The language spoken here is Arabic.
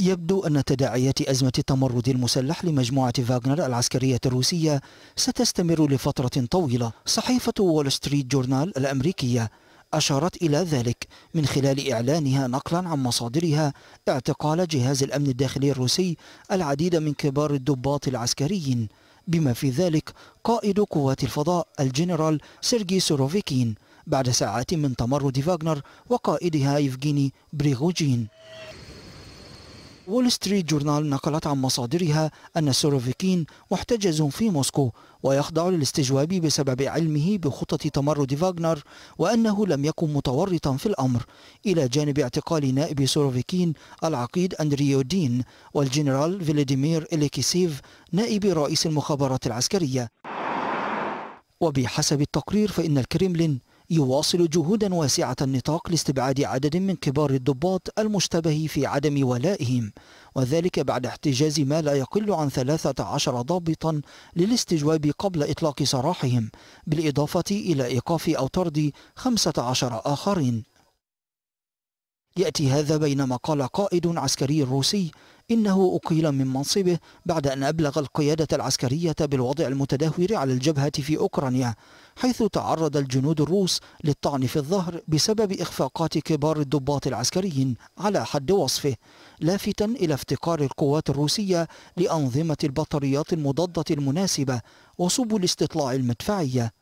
يبدو أن تداعيات أزمة التمرد المسلح لمجموعة فاغنر العسكرية الروسية ستستمر لفترة طويلة صحيفة وول ستريت جورنال الأمريكية أشارت إلى ذلك من خلال إعلانها نقلا عن مصادرها اعتقال جهاز الأمن الداخلي الروسي العديد من كبار الضباط العسكريين بما في ذلك قائد قوات الفضاء الجنرال سيرجي سوروفيكين بعد ساعات من تمرد فاغنر وقائدها يفجيني بريغوجين وول ستريت جورنال نقلت عن مصادرها أن سوروفيكين محتجز في موسكو ويخضع للاستجواب بسبب علمه بخطة تمرد فاغنر وأنه لم يكن متورطا في الأمر إلى جانب اعتقال نائب سوروفيكين العقيد أندريودين والجنرال فيلاديمير إليكيسيف نائب رئيس المخابرات العسكرية وبحسب التقرير فإن الكريملين يواصل جهودا واسعة النطاق لاستبعاد عدد من كبار الضباط المشتبه في عدم ولائهم وذلك بعد احتجاز ما لا يقل عن 13 ضابطا للاستجواب قبل إطلاق سراحهم بالإضافة إلى إيقاف أو طرد 15 آخرين يأتي هذا بينما قال قائد عسكري روسي إنه أقيل من منصبه بعد أن أبلغ القيادة العسكرية بالوضع المتدهور على الجبهة في أوكرانيا حيث تعرض الجنود الروس للطعن في الظهر بسبب إخفاقات كبار الضباط العسكريين على حد وصفه لافتا إلى افتقار القوات الروسية لأنظمة البطاريات المضادة المناسبة وسبل استطلاع المدفعية